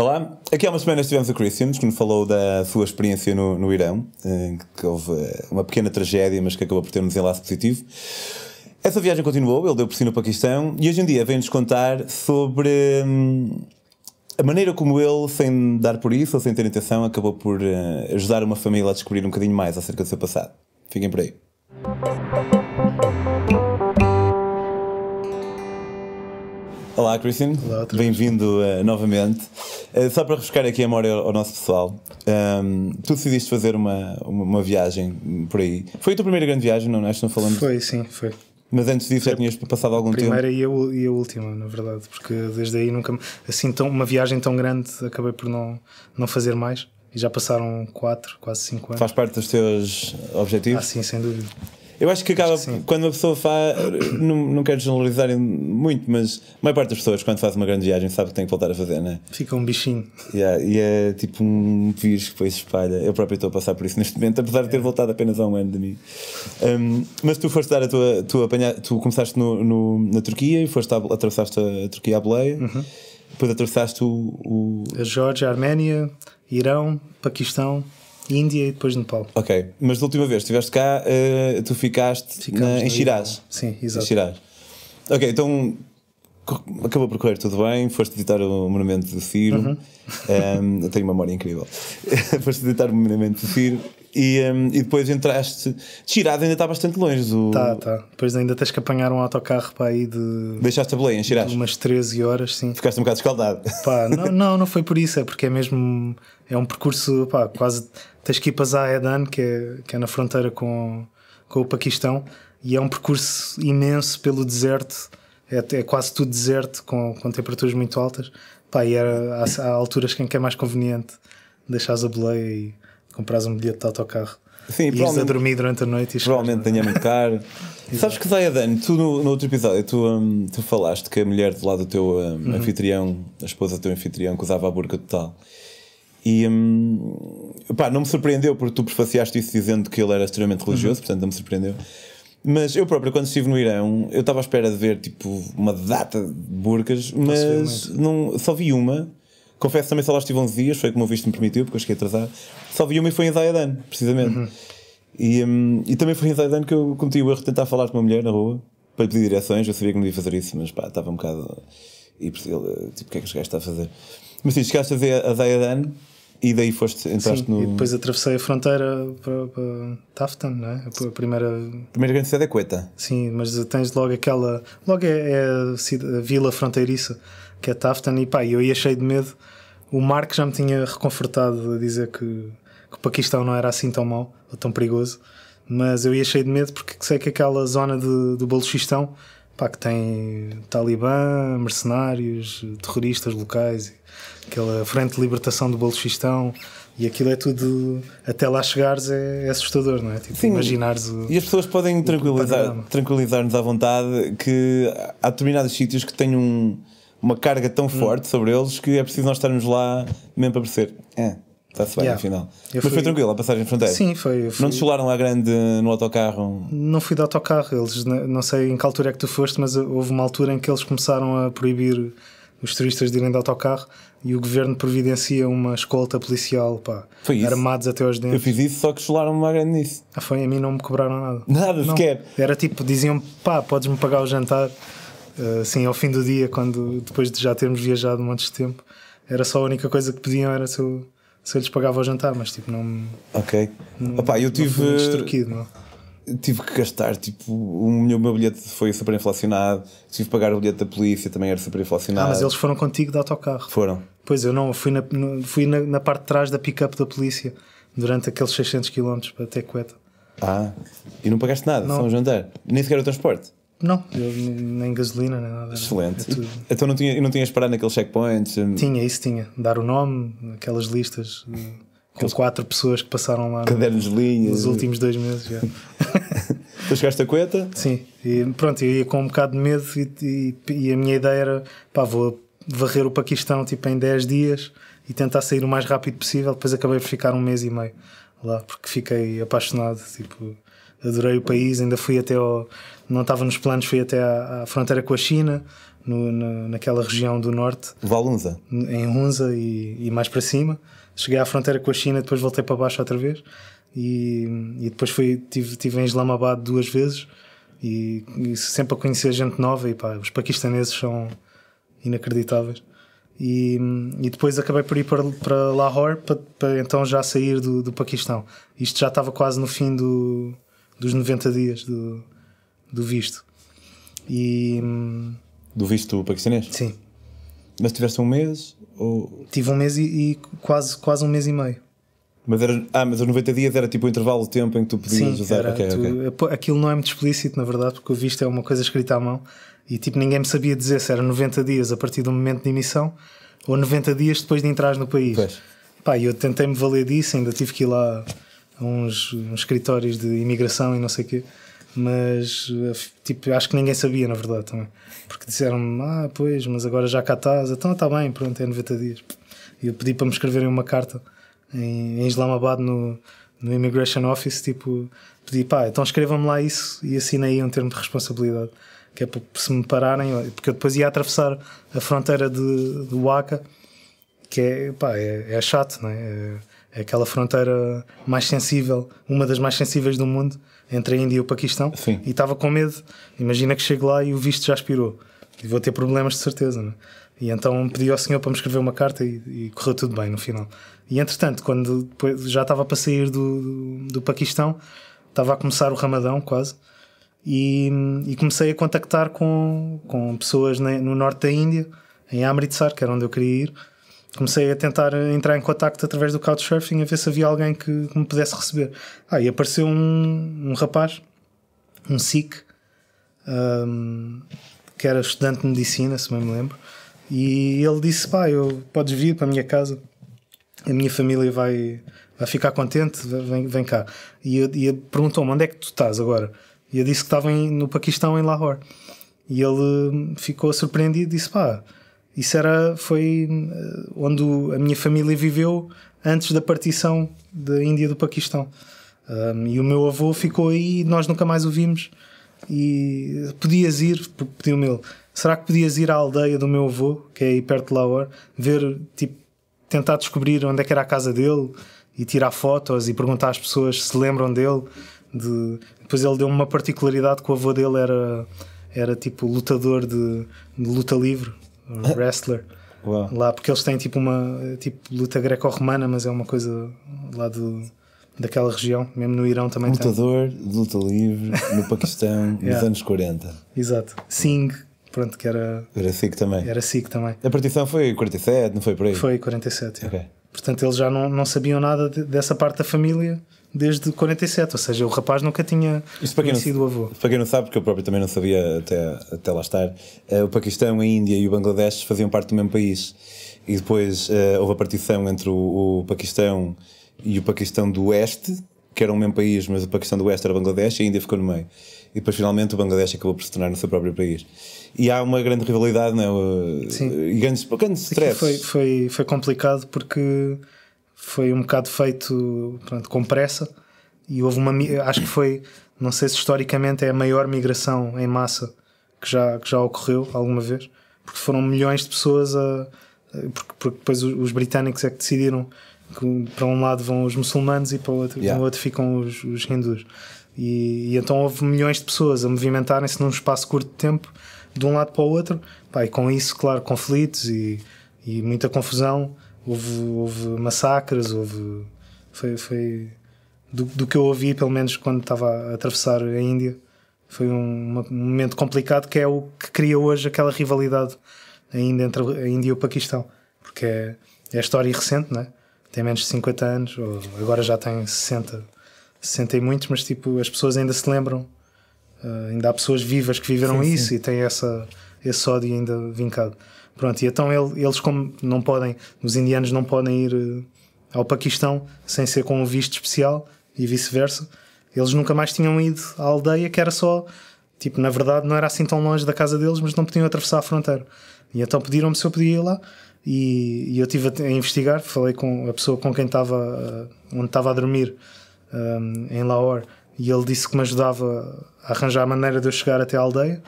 Olá, aqui há é uma semana estivemos a Christians, que nos falou da sua experiência no, no Irão, que houve eh, uma pequena tragédia, mas que acabou por ter um desenlace positivo. Essa viagem continuou, ele deu por si no Paquistão, e hoje em dia vem-nos contar sobre hum, a maneira como ele, sem dar por isso ou sem ter intenção, acabou por eh, ajudar uma família a descobrir um bocadinho mais acerca do seu passado. Fiquem por aí. Olá, Christian. Bem-vindo uh, novamente. Uh, só para refrescar aqui a memória ao, nosso pessoal, um, ehm, tu decidiste fazer uma, uma, uma, viagem por aí. Foi a tua primeira grande viagem, não é? Não falando. Foi, sim, foi. Mas antes disso foi já tinhas passado algum primeira tempo? Primeira e a, última, na verdade, porque desde aí nunca. Assim, tão, uma viagem tão grande acabei por não, não fazer mais. E já passaram 4, quase 5 anos. Faz parte dos teus objetivos? Ah, sim, sem dúvida. Eu acho que acaba acho que quando uma pessoa faz. Não, não quero generalizar muito, mas a maior parte das pessoas, quando faz uma grande viagem, sabe que tem que voltar a fazer, né? Fica um bichinho. Yeah, e é tipo um vírus que depois se espalha. Eu próprio estou a passar por isso neste momento, apesar de ter é. voltado apenas há um ano de mim. Um, mas tu foste dar a tua. Tu, apanha, tu começaste no, no, na Turquia e foste a, atravessaste a Turquia à boleia. Uhum. Depois atravessaste o, o. A Geórgia, Arménia, Irão, Paquistão, Índia e depois Nepal. Ok, mas da última vez que estiveste cá, uh, tu ficaste na, em Shiraz. Sim, exato. Shiraz. Ok, então acabou por correr tudo bem, foste editar o Monumento do Ciro. Uhum. Um, ehm, eu tenho memória incrível. foste editar o Monumento do Ciro e, um, e depois entraste. Tirado ainda está bastante longe do. Tá, tá. Depois ainda tens que apanhar um autocarro para aí de. Deixaste a boleia, Chirás? Umas 13 horas, sim. Ficaste um bocado escaldado. Pá, não, não, não foi por isso, é porque é mesmo. É um percurso, pá, quase. Tens que ir para Zahedan, que é, que é na fronteira com, com o Paquistão, e é um percurso imenso pelo deserto. É, é quase tudo deserto, com, com temperaturas muito altas. Pá, e era, há, há alturas que é mais conveniente deixares a boleia e compras um bilhete de autocarro. Sim, e a dormir durante a noite e Provavelmente tenha muito caro. Sabes que Zayadane, tu no, no, outro episódio, tu, um, tu falaste que a mulher do lado do teu um, uhum. anfitrião, a esposa do teu anfitrião, que usava a burca total. E hum, pá, não me surpreendeu porque tu prefaciaste isso dizendo que ele era extremamente religioso, uhum. portanto não me surpreendeu. Mas eu próprio, quando estive no Irão, eu estava à espera de ver tipo uma data de burcas, mas não, só vi uma Confesso também só lá estive 11 dias, foi como o visto me permitiu, porque eu cheguei atrasar Só vi uma e foi em Zaidan, precisamente. Uhum. E, um, e também foi em Zaidan que eu cometi o erro de tentar falar com uma mulher na rua para lhe pedir direções. Eu sabia que não devia fazer isso, mas pá, estava um bocado. E tipo, o que é que os gajos está a fazer? Mas sim, chegaste a fazer a Zaidan e daí foste, entraste sim, no. E depois atravessei a fronteira para, para Taftan, não é? A primeira. A primeira grande cidade é Coeta. Sim, mas tens logo aquela. Logo é, é a, cidade, a vila fronteiriça que é Taftan, e pá, eu ia cheio de medo. O Mark já me tinha reconfortado a dizer que, que o Paquistão não era assim tão mau ou tão perigoso, mas eu ia cheio de medo porque sei que aquela zona de, do Baluchistão, pá, que tem Talibã, mercenários, terroristas locais, aquela frente de libertação do Baluchistão e aquilo é tudo, até lá chegares é, é assustador, não é? Tipo, Sim. imaginares o, E as pessoas podem tranquilizar-nos tranquilizar à vontade que há determinados sítios que têm um uma carga tão hum. forte sobre eles que é preciso nós estarmos lá mesmo para perceber. É. Está-se bem, yeah. afinal. Eu Mas fui... foi tranquilo a passagem de fronteira? Sim, foi. Fui... Não te chularam lá grande no autocarro? Não fui de autocarro. Eles, não sei em que altura é que tu foste, mas houve uma altura em que eles começaram a proibir os turistas de irem de autocarro e o governo providencia uma escolta policial pá, armados até aos dentes. Eu fiz isso, só que chularam-me lá grande nisso. Ah, foi? A mim não me cobraram nada. Nada não. sequer. Era tipo, diziam-me pá, podes-me pagar o jantar assim, ao fim do dia, quando depois de já termos viajado um monte de tempo, era só a única coisa que pediam era se eu, se eu lhes pagava o jantar, mas tipo, não. Ok. Não, Opa, eu tive. Não é? tive que gastar, tipo, o meu, meu bilhete foi super inflacionado, tive que pagar o bilhete da polícia, também era super inflacionado. Ah, mas eles foram contigo de autocarro? Foram. Pois, eu não, fui na, fui na, na parte de trás da pick-up da polícia, durante aqueles 600 km para até Coeta. Ah, e não pagaste nada, não. só um jantar, nem sequer o transporte. Não, eu, nem gasolina, nem nada. Excelente. É então não, tinha, não tinhas parado naqueles checkpoints? Hum? Tinha, isso tinha. Dar o nome, aquelas listas hum, com aqueles... quatro pessoas que passaram lá Cadernos no, linhas, nos hum. últimos dois meses. Já. tu então chegaste a Coeta? Sim. E, pronto, eu ia com um bocado de medo e, e, e a minha ideia era, pá, vou varrer o Paquistão tipo em 10 dias e tentar sair o mais rápido possível. Depois acabei por ficar um mês e meio lá, porque fiquei apaixonado, tipo, adorei o país. Ainda fui até ao, não estava nos planos, fui até à, à fronteira com a China, no, na, naquela região do norte. Valunza. Em Hunza e, e, mais para cima. Cheguei à fronteira com a China, depois voltei para baixo outra vez. E, e depois fui, tive, tive em Islamabad duas vezes. E, e sempre a conhecer gente nova. E pá, os paquistaneses são inacreditáveis. E, e, depois acabei por ir para, para Lahore para, para então já sair do, do Paquistão. Isto já estava quase no fim do, dos 90 dias do, do visto. E. Hum, do visto paquistanês? Sim. Mas tiveste um mês? Ou... Tive um mês e, e quase, quase um mês e meio. Mas era, ah, mas os 90 dias era tipo o intervalo de tempo em que tu podias Sim, usar. Era, okay, tu, okay. É, aquilo não é muito explícito, na verdade, porque o visto é uma coisa escrita à mão e tipo ninguém me sabia dizer se era 90 dias a partir do momento de emissão ou 90 dias depois de entrar no país. Pois. Pá, eu tentei-me valer disso, ainda tive que ir lá a uns, uns escritórios de imigração e não sei o quê mas eh, tipo, acho que ninguém sabia, na verdade, também. Porque disseram-me, ah, pois, mas agora já cá estás, então está bem, pronto, é 90 dias. E eu pedi para me escreverem uma carta em, em Islamabad, no, no Immigration Office, tipo, pedi, pá, então escrevam-me lá isso e assinei um termo de responsabilidade. Que é para se me pararem, porque eu depois ia atravessar a fronteira de, de Waka que é, pá, é, é chato, não é? é é aquela fronteira mais sensível, uma das mais sensíveis do mundo, entre a Índia e o Paquistão. Sim. E estava com medo. Imagina que chego lá e o visto já expirou. E vou ter problemas de certeza, é? E então pedi ao senhor para me escrever uma carta e, e, correu tudo bem no final. E entretanto, quando já estava para sair do, do, do Paquistão, estava a começar o Ramadão quase. E, e, comecei a contactar com, com pessoas no norte da Índia, em Amritsar, que era onde eu queria ir, comecei a tentar entrar em contacto através do Couchsurfing a ver se havia alguém que, me pudesse receber. Ah, e apareceu um, um rapaz, um Sikh, um, que era estudante de medicina, se bem me lembro, e ele disse: Pá, eu, podes vir para a minha casa, a minha família vai, vai ficar contente, vem, vem cá. E, eu, e perguntou-me: Onde é que tu estás agora? E eu disse que estava em, no Paquistão, em Lahore. E ele ficou surpreendido e disse: Pá isso era, foi eh, onde a minha família viveu antes da partição da Índia do Paquistão. Um, e o meu avô ficou aí e nós nunca mais o vimos. E podias ir, pediu-me ele, será que podias ir à aldeia do meu avô, que é aí perto de Lahore, ver, tipo, tentar descobrir onde é que era a casa dele e tirar fotos e perguntar às pessoas se lembram dele. De... Depois ele deu-me uma particularidade que o avô dele era, era tipo lutador de, de luta livre wrestler. Uau. Lá, porque eles têm tipo uma tipo luta greco-romana, mas é uma coisa lá do, daquela região, mesmo no Irão também. Lutador, tem. luta livre, no Paquistão, yeah. nos anos 40. Exato. Singh, pronto, que era. Era Sikh também. Era Sikh também. A partição foi 47, não foi por aí? Foi 47. Yeah. Okay. Portanto, eles já não, não sabiam nada de, dessa parte da família desde 47, ou seja, o rapaz nunca tinha conhecido o avô. Para quem não sabe, porque eu próprio também não sabia até, até lá estar, eh, o Paquistão, a Índia e o Bangladesh faziam parte do mesmo país. E depois eh, houve a partição entre o, o Paquistão e o Paquistão do Oeste, que era o mesmo país, mas o Paquistão do Oeste era Bangladesh e a Índia ficou no meio. E depois finalmente o Bangladesh acabou por se tornar no seu próprio país. E há uma grande rivalidade, não é? Sim. E grandes, grandes stress. Foi, foi, foi complicado porque foi um bocado feito pronto, com pressa e houve uma. Acho que foi, não sei se historicamente é a maior migração em massa que já, que já ocorreu alguma vez, porque foram milhões de pessoas a. Porque, porque depois os britânicos é que decidiram que para um lado vão os muçulmanos e para o outro, yeah. para o outro ficam os, os hindus. E, e, então houve milhões de pessoas a movimentarem-se num espaço curto de tempo, de um lado para o outro, Pá, e com isso, claro, conflitos e, e muita confusão. Houve, houve massacres, houve. Foi. foi do, do, que eu ouvi, pelo menos quando estava a atravessar a Índia, foi um, um momento complicado que é o que cria hoje aquela rivalidade ainda entre a Índia e o Paquistão. Porque é, é história recente, não é? Tem menos de 50 anos, ou agora já tem 60, 60 e muitos, mas tipo, as pessoas ainda se lembram. Uh, ainda há pessoas vivas que viveram sim, isso sim. e têm essa esse ódio ainda vincado. Pronto, e então ele, eles, como não podem, os indianos não podem ir eh, ao Paquistão sem ser com um visto especial e vice-versa, eles nunca mais tinham ido à aldeia que era só, tipo, na verdade não era assim tão longe da casa deles, mas não podiam atravessar a fronteira. E então pediram-me se eu podia ir lá e, e eu estive a, a, investigar, falei com a pessoa com quem estava, eh, onde estava a dormir, um, eh, em Lahore, e ele disse que me ajudava a arranjar a maneira de eu chegar até a aldeia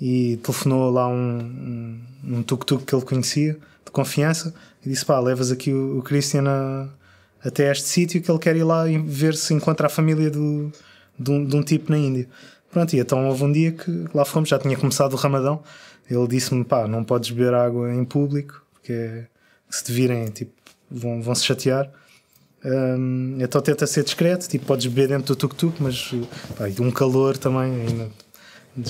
e telefonou lá um, um, um tuk-tuk que ele conhecia, de confiança, e disse: pá, levas aqui o, o Christian a, até este sítio que ele quer ir lá e ver se encontra a família do, de, um, de um tipo na Índia. Pronto, e então houve um dia que lá fomos, já tinha começado o Ramadão. Ele disse-me: pá, não podes beber água em público, porque é, se te virem, tipo, vão, vão se chatear. Um, então tenta ser discreto, tipo, podes beber dentro do tuk-tuk, mas pá, um calor também, ainda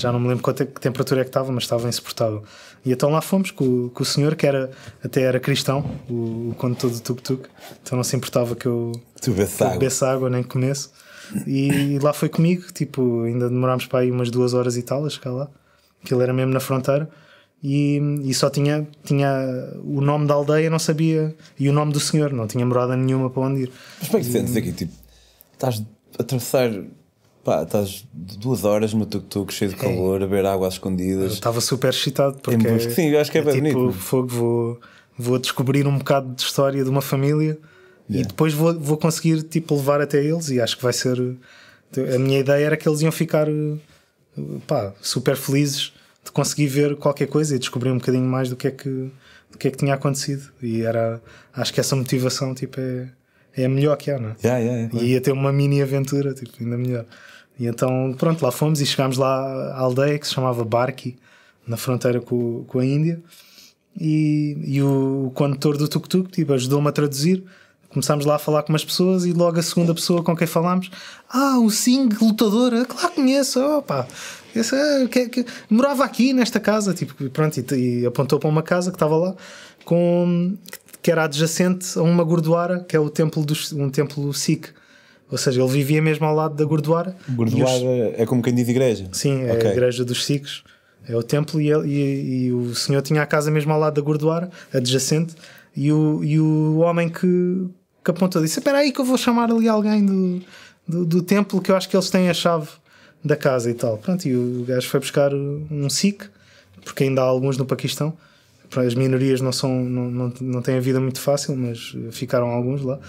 já não me lembro quanto que temperatura é que estava, mas estava insuportável. E então lá fomos com, com o senhor, que era, até era cristão, o, o condutor do tuk-tuk, então não se importava que eu, bebesse água. água, nem comesse. E, e lá foi comigo, tipo, ainda demorámos para aí umas duas horas e tal a chegar lá, que ele era mesmo na fronteira. E, e, só tinha, tinha o nome da aldeia, não sabia, e o nome do senhor, não tinha morada nenhuma para onde ir. Mas como é que sentes aqui? Tipo, estás a terceiro Pá, estás duas horas no tuk-tuk cheio de é. calor, a beber água às escondidas. Eu estava super excitado é porque. É, sim, eu acho que é, é bem tipo, bonito. Fogo, vou, vou descobrir um bocado de história de uma família yeah. e depois vou, vou conseguir tipo, levar até eles e acho que vai ser. A minha ideia era que eles iam ficar pá, super felizes de conseguir ver qualquer coisa e descobrir um bocadinho mais do que é que, do que, é que tinha acontecido. E era. Acho que essa motivação tipo, é. É a melhor que há, não é? Yeah, yeah, E ia ter uma mini aventura, tipo, ainda melhor. E então, pronto, lá fomos e chegámos lá à aldeia que se chamava Barki, na fronteira com, com a Índia. E, e o, condutor do tuk-tuk tipo, ajudou-me a traduzir. Começámos lá a falar com umas pessoas e logo a segunda pessoa com quem falámos, ah, o Singh, lutador, claro claro conheço, opa, esse, eh, que, é que, morava aqui nesta casa, tipo, pronto, e, e apontou para uma casa que estava lá, com, que era adjacente a uma gordoara, que é o templo do um templo Sikh ou seja, ele vivia mesmo ao lado da gordoara. Gordoara os... é como quem diz igreja? Sim, é okay. a igreja dos Sikhs. É o templo e, ele, e, e, o senhor tinha a casa mesmo ao lado da gordoara, adjacente. E o, e o homem que, que apontou disse: Espera aí que eu vou chamar ali alguém do, do, do, templo que eu acho que eles têm a chave da casa e tal. Pronto, e o gajo foi buscar um Sikh, porque ainda há alguns no Paquistão, as minorias não, são, não, não, não têm a vida muito fácil, mas eh, ficaram alguns lá.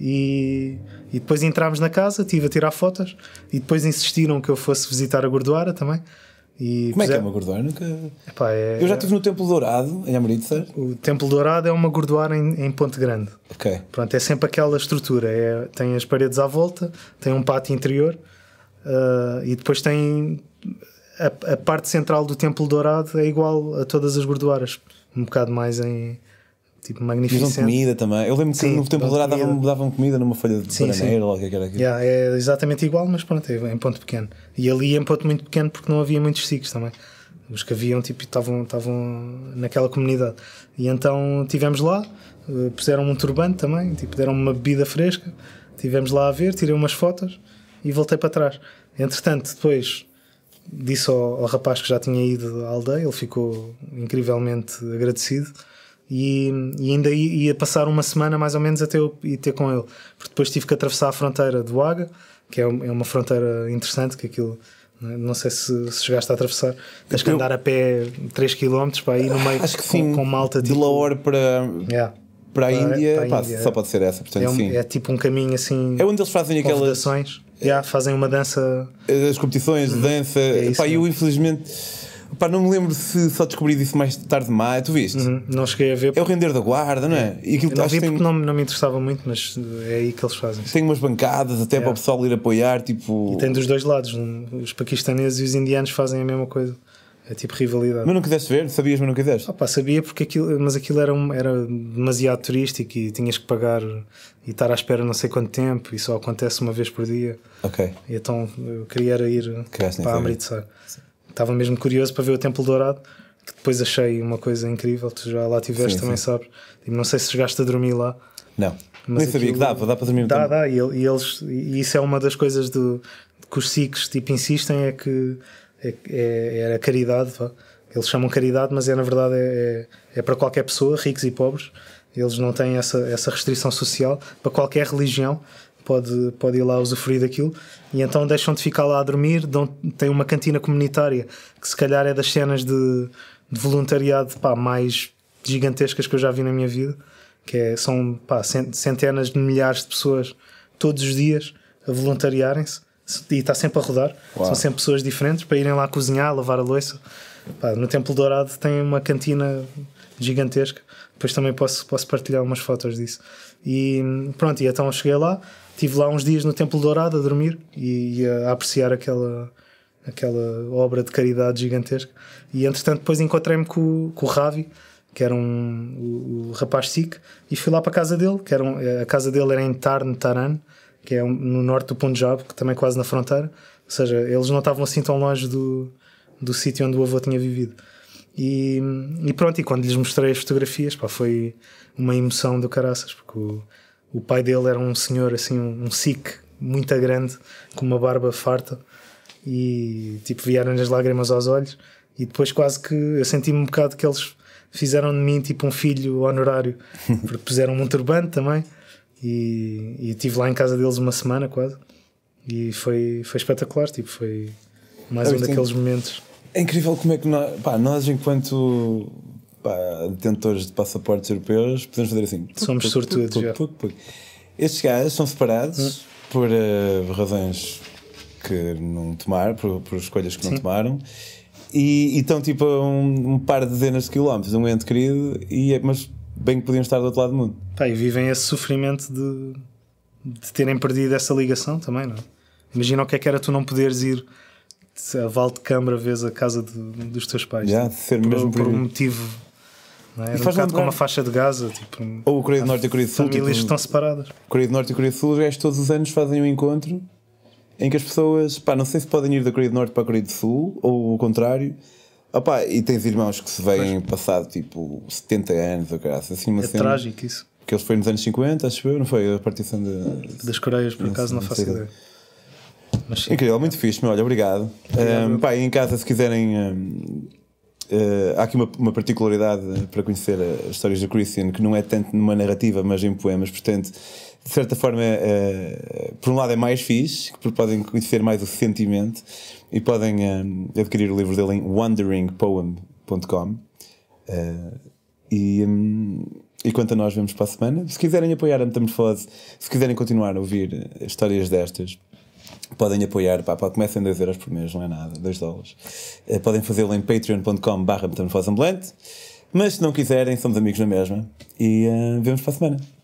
E, e depois entrámos na casa, estive a tirar fotos e depois insistiram que eu fosse visitar a gordoara também. E, Como é que é uma gordoara? Nunca... Epá, é... Eu já estive no Templo Dourado, em Amoritza. O Templo Dourado é uma gordoara em, em Ponte Grande. Ok. Pronto, é sempre aquela estrutura. É, tem as paredes à volta, tem um pátio interior uh, e depois tem... A, a parte central do Templo Dourado é igual a todas as gordoaras um bocado mais em tipo magnificente. Dizem comida também. Eu lembro que no Templo Dourado davam, davam comida numa folha de bananeira logo o que é era Yeah, é exatamente igual, mas pronto, é em ponto pequeno. E ali em ponto muito pequeno porque não havia muitos ciclos também. Os que haviam tipo, estavam, estavam naquela comunidade. E então tivemos lá, eh, puseram um turbante também, tipo, deram uma bebida fresca. Tivemos lá a ver, tirei umas fotos e voltei para trás. Entretanto, depois disse ao, ao, rapaz que já tinha ido à aldeia, ele ficou incrivelmente agradecido. E, e ainda ia passar uma semana mais ou menos até eu ir ter com ele, porque depois tive que atravessar a fronteira do Haga, que é, é, uma fronteira interessante, que aquilo. É, não sei se, se chegaste a atravessar. Tens que andar a pé 3 km para ir no meio Acho que com, sim, com malta. Tipo, de Lahore para, yeah. para a Índia, para a Índia pá, é. só pode ser essa. Portanto, é, um, é, tipo um caminho assim. É onde eles fazem aquelas. Yeah, fazem uma dança. As competições de uhum. dança. É pá, eu infelizmente. Pá, não me lembro se só descobri disso mais tarde demais. Tu viste? Uhum, não cheguei a ver. É o render da guarda, não é? é. E aquilo não vi tem... porque não, não me interessava muito, mas é aí que eles fazem. Tem umas bancadas até yeah. É. para o pessoal ir apoiar. Tipo... E tem dos dois lados. Os paquistaneses e os indianos fazem a mesma coisa. É tipo rivalidade. Mas não quiseste ver? Sabias, mas não quiseste? Opa, sabia, porque aquilo, mas aquilo era, um, era demasiado turístico e tinhas que pagar e estar à espera não sei quanto tempo e só acontece uma vez por dia. Ok. E então eu queria era ir para Amritsar. Estava mesmo curioso para ver o Templo Dourado, que depois achei uma coisa incrível. Tu já lá estiveste também, sim. sabes? E tipo, não sei se chegaste a dormir lá. Não. Mas Nem sabia que dava, dá para dormir Dá, dá, e, e, eles, e isso é uma das coisas do, que os Sikhs tipo, insistem: é que é, é, era caridade, eles chamam caridade, mas é na verdade é, é, é, para qualquer pessoa, ricos e pobres. Eles não têm essa, essa restrição social para qualquer religião. Pode, pode ir lá usufruir daquilo e então deixam de ficar lá a dormir. Dão, tem uma cantina comunitária que, se calhar, é das cenas de, de voluntariado pá, mais gigantescas que eu já vi na minha vida, que é, são pá, centenas de milhares de pessoas todos os dias a voluntariarem-se e está sempre a rodar. Uau. São sempre pessoas diferentes para irem lá cozinhar, lavar a louça. Pá, no Templo Dourado tem uma cantina gigantesca. Depois também posso, posso partilhar umas fotos disso. E pronto, e então cheguei lá, tive lá uns dias no Templo Dourado a dormir e, e a apreciar aquela aquela obra de caridade gigantesca. E entretanto, depois encontrei-me com, com o Ravi, que era um, o, o rapaz Sikh, e fui lá para a casa dele, que era um, a casa dele era em Tarn Taran, que é no norte do Punjab, que também é quase na fronteira. Ou seja, eles não estavam assim tão longe do, do sítio onde o avô tinha vivido. E, e, pronto, e quando lhes mostrei as fotografias, pá, foi uma emoção do caraças, porque o, o pai dele era um senhor, assim, um, um sikh muito grande, com uma barba farta, e tipo, vieram-lhe as lágrimas aos olhos. E depois quase que eu senti-me um bocado que eles fizeram de mim tipo um filho honorário, porque puseram-me um turbante também e, e estive lá em casa deles uma semana quase e foi, foi espetacular, tipo, foi mais é, um daqueles momentos. É incrível como é que nós, pá, nós enquanto pá, detentores de passaportes europeus podemos fazer assim. Somos sortudos já. Estes gajos são separados hum. por uh, razões que não tomaram, por, por escolhas que Sim. não tomaram. E, e estão tipo a um, um, par de dezenas de quilómetros, um ente querido, e, é, mas bem que podiam estar do outro lado do mundo. Pá, e vivem esse sofrimento de, de terem perdido essa ligação também, não é? Imagina o que é que era tu não poderes ir a câmara vez a casa de, dos teus pais. Já, yeah, tipo, ser por, mesmo por, por um motivo. Não é? Era faz um bocado faixa de Gaza. Tipo, Ou o Coreia do Norte e o Coreia do Sul. Famílias tipo, estão separadas. Coreia do Norte e Coreia do Sul, os gajos todos os anos fazem um encontro em que as pessoas, pá, não sei se podem ir da Coreia do Norte para a Coreia do Sul, ou o contrário, Opa, e tens irmãos que se veem pois. passado tipo 70 anos ou graça. Assim, é cena, trágico isso. Que ele foi nos anos 50, acho eu, não foi? A partição de, das Coreias, por acaso, não, não faço ideia. Mas, sim. Incrível, muito fixe, meu, olha, obrigado. obrigado um, pá, em casa, se quiserem. Um, Uh, eh, há aqui uma, uma, particularidade para conhecer as histórias de Christian, que não é tanto numa narrativa, mas em poemas, portanto, de certa forma, uh, por um lado é mais fixe, que podem conhecer mais o sentimento, e podem um, adquirir o livro dele em wanderingpoem.com. Uh, eh, e, um, e quanto a nós, vemos para a semana. Se quiserem apoiar a Metamorfose, se quiserem continuar a ouvir eh, histórias destas, podem apoiar, pá, pá, comecem 2 euros por mês, não é nada, 2 dólares. Uh, podem fazê-lo em patreon.com barra metamorfoseambulante. Mas se não quiserem, somos amigos na mesma. E uh, vemos para a semana.